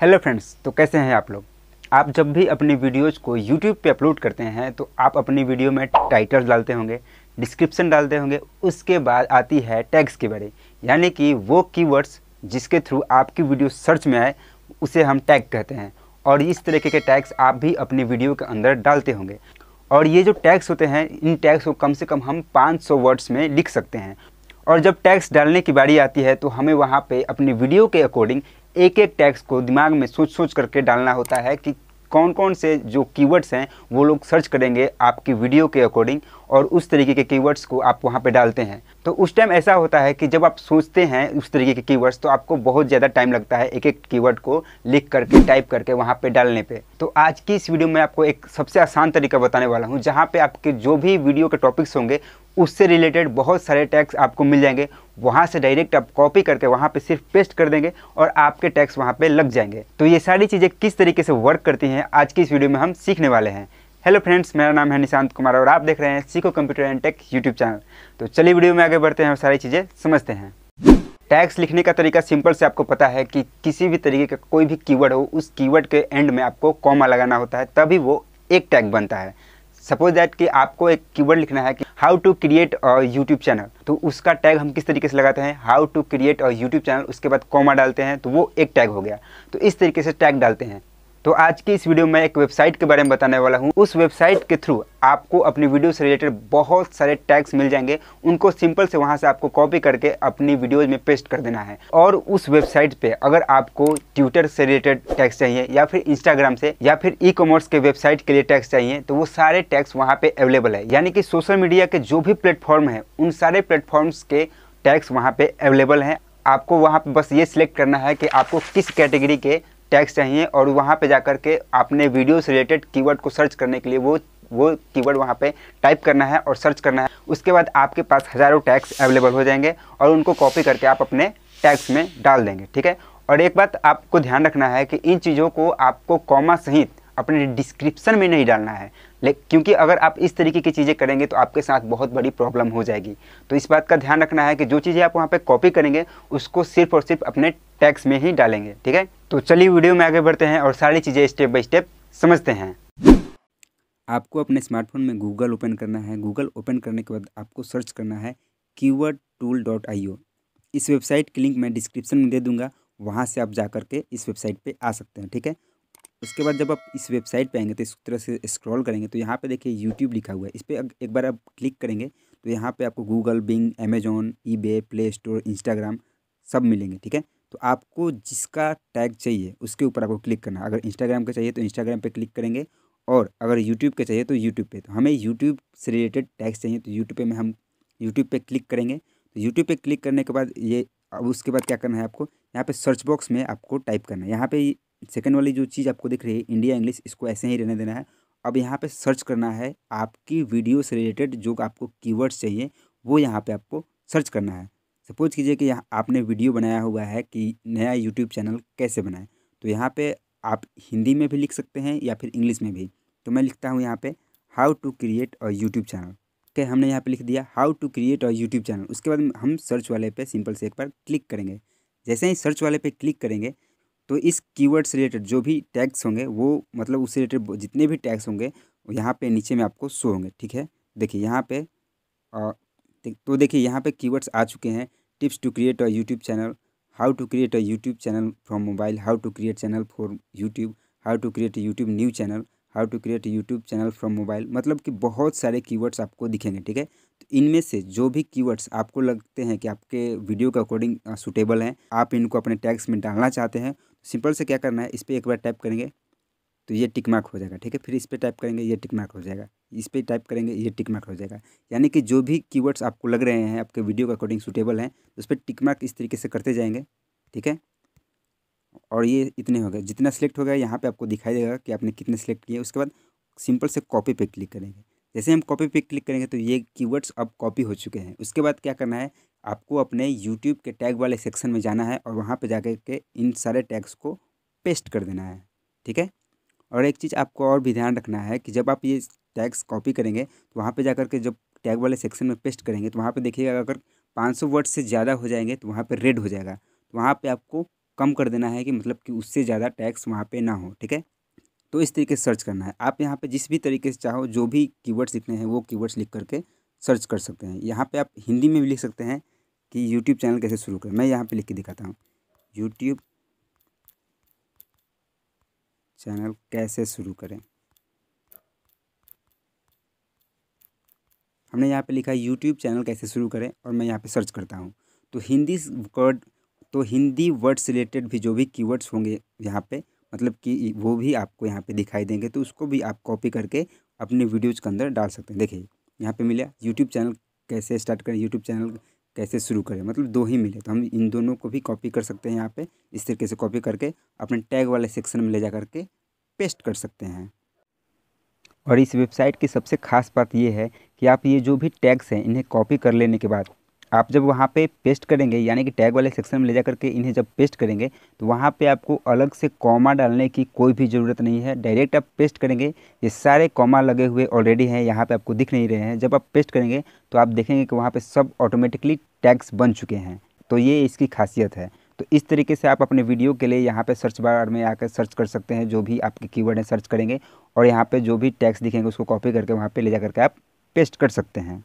hello friends तो कैसे हैं आप लोग आप जब भी अपनी वीडियोज़ को यूट्यूब पे अपलोड करते हैं तो आप अपनी वीडियो में टाइटल डालते होंगे डिस्क्रिप्शन डालते होंगे उसके बाद आती है टैग्स के बारे यानी कि वो कीवर्ड्स जिसके थ्रू आपकी वीडियो सर्च में आए उसे हम टैग कहते हैं और इस तरीके के टैग्स आप भी अपनी वीडियो के अंदर डालते होंगे और ये जो टैग्स होते हैं इन टैग्स को कम से कम हम 500 वर्ड्स में लिख सकते हैं और जब टैक्स डालने की बारी आती है तो हमें वहाँ पे अपनी वीडियो के अकॉर्डिंग एक एक टैक्स को दिमाग में सोच सोच करके डालना होता है कि कौन कौन से जो कीवर्ड्स हैं वो लोग सर्च करेंगे आपकी वीडियो के अकॉर्डिंग और उस तरीके के कीवर्ड्स को आप वहाँ पे डालते हैं तो उस टाइम ऐसा होता है कि जब आप सोचते हैं उस तरीके के कीवर्ड्स तो आपको बहुत ज़्यादा टाइम लगता है एक एक कीवर्ड को लिख करके टाइप करके वहाँ पे डालने पे तो आज की इस वीडियो में आपको एक सबसे आसान तरीका बताने वाला हूँ जहाँ पर आपके जो भी वीडियो के टॉपिक्स होंगे उससे रिलेटेड बहुत सारे टैक्स आपको मिल जाएंगे वहाँ से डायरेक्ट आप कॉपी करके वहाँ पे सिर्फ पेस्ट कर देंगे और आपके टैक्स वहाँ पे लग जाएंगे तो ये सारी चीज़ें किस तरीके से वर्क करती हैं आज की इस वीडियो में हम सीखने वाले हैं हेलो फ्रेंड्स मेरा नाम है निशांत कुमार और आप देख रहे हैं सीखो computer and tech YouTube channel तो चलिए वीडियो में आगे बढ़ते हैं और सारी चीज़ें समझते हैं टैक्स लिखने का तरीका सिंपल से आपको पता है कि किसी भी तरीके का कोई भी कीवर्ड हो उस कीवर्ड के एंड में आपको कॉमा लगाना होता है तभी वो एक टैग बनता है सपोज दैट कि आपको एक कीवर्ड लिखना है कि how to create a YouTube channel तो उसका टैग हम किस तरीके से लगाते हैं how to create a YouTube channel उसके बाद कॉमा डालते हैं तो वो एक टैग हो गया तो इस तरीके से टैग डालते हैं तो आज की इस वीडियो में एक वेबसाइट के बारे में बताने वाला हूँ उस वेबसाइट के थ्रू आपको अपनी वीडियो से रिलेटेड बहुत सारे टैग्स मिल जाएंगे उनको सिंपल से वहाँ से आपको कॉपी करके अपनी वीडियोज में पेस्ट कर देना है और उस वेबसाइट पे अगर आपको ट्विटर से रिलेटेड टैक्स चाहिए या फिर इंस्टाग्राम से या फिर ई कॉमर्स के वेबसाइट के लिए टैक्स चाहिए तो वो सारे टैक्स वहाँ पे अवेलेबल है यानी कि सोशल मीडिया के जो भी प्लेटफॉर्म है उन सारे प्लेटफॉर्म्स के टैक्स वहाँ पे अवेलेबल हैं आपको वहाँ पे बस ये सिलेक्ट करना है कि आपको किस कैटेगरी के टैग्स चाहिए और वहाँ पे जा के आपने वीडियो से रिलेटेड कीवर्ड को सर्च करने के लिए वो वो कीवर्ड वहाँ पे टाइप करना है और सर्च करना है उसके बाद आपके पास हज़ारों टैग्स अवेलेबल हो जाएंगे और उनको कॉपी करके आप अपने टैग्स में डाल देंगे ठीक है और एक बात आपको ध्यान रखना है कि इन चीज़ों को आपको कॉमा सहित अपने डिस्क्रिप्शन में नहीं डालना है क्योंकि अगर आप इस तरीके की चीज़ें करेंगे तो आपके साथ बहुत बड़ी प्रॉब्लम हो जाएगी तो इस बात का ध्यान रखना है कि जो चीज़ें आप वहाँ पे कॉपी करेंगे उसको सिर्फ और सिर्फ अपने टैक्स में ही डालेंगे ठीक है तो चलिए वीडियो में आगे बढ़ते हैं और सारी चीज़ें स्टेप बाई स्टेप समझते हैं आपको अपने स्मार्टफोन में गूगल ओपन करना है गूगल ओपन करने के बाद आपको सर्च करना है keyword tool dot I O इस वेबसाइट की लिंक मैं डिस्क्रिप्शन में दे दूंगा वहाँ से आप जा कर के इस वेबसाइट पे आ सकते हैं ठीक है उसके बाद जब आप इस वेबसाइट पे आएंगे तो इस तरह से स्क्रॉल करेंगे तो यहाँ पे देखिए यूट्यूब लिखा हुआ है इस पर एक बार आप क्लिक करेंगे तो यहाँ पे आपको गूगल बिंग अमेजोन ई प्ले स्टोर इंस्टाग्राम सब मिलेंगे ठीक है तो आपको जिसका टैग चाहिए उसके ऊपर आपको क्लिक करना अगर इंस्टाग्राम का चाहिए तो इंस्टाग्राम पर क्लिक करेंगे और अगर यूट्यूब का चाहिए तो यूट्यूब पर तो हमें यूट्यूब से रिलेटेड टैग्स चाहिए तो यूट्यूब पे हम यूट्यूब पर क्लिक करेंगे तो यूट्यूब पर क्लिक करने के बाद ये अब उसके बाद क्या करना है आपको यहाँ पे सर्च बॉक्स में आपको टाइप करना है यहाँ पे सेकंड वाली जो चीज़ आपको दिख रही है इंडिया इंग्लिश इसको ऐसे ही रहने देना है अब यहाँ पे सर्च करना है आपकी वीडियो से रिलेटेड जो आपको कीवर्ड्स चाहिए वो यहाँ पे आपको सर्च करना है सपोज़ कीजिए कि यहाँ आपने वीडियो बनाया हुआ है कि नया यूट्यूब चैनल कैसे बनाएं तो यहाँ पे आप हिंदी में भी लिख सकते हैं या फिर इंग्लिश में भी तो मैं लिखता हूँ यहाँ पे how to create a YouTube channel okay हमने यहाँ पे लिख दिया how to create a YouTube channel उसके बाद हम सर्च वाले पे सिंपल से एक बार क्लिक करेंगे जैसे ही सर्च वाले पे क्लिक करेंगे तो इस कीवर्ड से रिलेटेड जो भी टैग्स होंगे वो मतलब उससे रिलेटेड जितने भी टैग्स होंगे यहाँ पर नीचे में आपको शो होंगे ठीक है देखिए यहाँ पर तो, तो देखिए यहाँ पे कीवर्ड्स आ चुके हैं tips to create a YouTube channel how to create a YouTube channel from mobile how to create channel for YouTube how to create YouTube new channel how to create YouTube channel from mobile मतलब कि बहुत सारे keywords आपको दिखेंगे ठीक है तो इनमें से जो भी कीवर्ड्स आपको लगते हैं कि आपके वीडियो के अकॉर्डिंग सुटेबल हैं आप इनको अपने टैक्स में डालना चाहते हैं सिंपल से क्या करना है इस पर एक बार टाइप करेंगे तो ये टिक मार्क हो जाएगा ठीक है फिर इस पर टाइप करेंगे ये टिक मार्क हो जाएगा इस पर टाइप करेंगे ये टिक मार्क हो जाएगा यानी कि जो भी कीवर्ड्स आपको लग रहे हैं आपके वीडियो के अकॉर्डिंग सूटेबल हैं तो उस पर टिक मार्क इस तरीके से करते जाएंगे ठीक है और ये इतने हो गए जितना सिलेक्ट हो गया यहाँ पे आपको दिखाई देगा कि आपने कितने सेलेक्ट किए उसके बाद सिंपल से कॉपी पे क्लिक करेंगे जैसे हम कॉपी पे क्लिक करेंगे तो ये कीवर्ड्स अब कॉपी हो चुके हैं उसके बाद क्या करना है आपको अपने यूट्यूब के टैग वाले सेक्शन में जाना है और वहाँ पर जाकर के इन सारे टैग्स को पेस्ट कर देना है ठीक है और एक चीज़ आपको और भी ध्यान रखना है कि जब आप ये टैग्स कॉपी करेंगे तो वहाँ पर जा करके जब टैग वाले सेक्शन में पेस्ट करेंगे तो वहाँ पर देखिएगा अगर सौ वर्ड से ज़्यादा हो जाएंगे तो वहाँ पर रेड हो जाएगा तो वहाँ पर आपको कम कर देना है कि मतलब कि उससे ज़्यादा टैक्स वहाँ पे ना हो ठीक है तो इस तरीके से सर्च करना है आप यहाँ पे जिस भी तरीके से चाहो जो भी कीवर्ड्स लिखने हैं वो कीवर्ड्स लिख करके सर्च कर सकते हैं यहाँ पे आप हिंदी में भी लिख सकते हैं कि यूट्यूब चैनल कैसे शुरू करें मैं यहाँ पे लिख के दिखाता हूँ यूट्यूब चैनल कैसे शुरू करें हमने यहाँ पे लिखा है यूट्यूब चैनल कैसे शुरू करें और मैं यहाँ पे सर्च करता हूँ तो हिंदी वर्ड तो हिंदी वर्ड से रिलेटेड भी जो भी कीवर्ड्स होंगे यहाँ पे मतलब कि वो भी आपको यहाँ पे दिखाई देंगे तो उसको भी आप कॉपी करके अपने वीडियोज़ के अंदर डाल सकते हैं देखिए यहाँ पर मिला यूट्यूब चैनल कैसे स्टार्ट करें यूट्यूब चैनल कैसे शुरू करें मतलब दो ही मिले तो हम इन दोनों को भी कॉपी कर सकते हैं यहाँ पे इस तरीके से कॉपी करके अपने टैग वाले सेक्शन में ले जा करके पेस्ट कर सकते हैं और इस वेबसाइट की सबसे खास बात यह है कि आप ये जो भी टैग्स हैं इन्हें कॉपी कर लेने के बाद आप जब वहाँ पे पेस्ट करेंगे यानी कि टैग वाले सेक्शन में ले जा करके इन्हें जब पेस्ट करेंगे तो वहाँ पे आपको अलग से कॉमा डालने की कोई भी ज़रूरत नहीं है डायरेक्ट आप पेस्ट करेंगे ये सारे कॉमा लगे हुए ऑलरेडी हैं यहाँ पे आपको दिख नहीं रहे हैं जब आप पेस्ट करेंगे तो आप देखेंगे कि वहाँ पर सब ऑटोमेटिकली टैग्स बन चुके हैं तो ये इसकी खासियत है तो इस तरीके से आप अपने वीडियो के लिए यहाँ पे सर्च बार में आकर सर्च कर सकते हैं जो भी आपके कीवर्ड हैं सर्च करेंगे और यहाँ पे जो भी टैक्स दिखेंगे उसको कॉपी करके वहाँ पे ले जा करके आप टेस्ट कर सकते हैं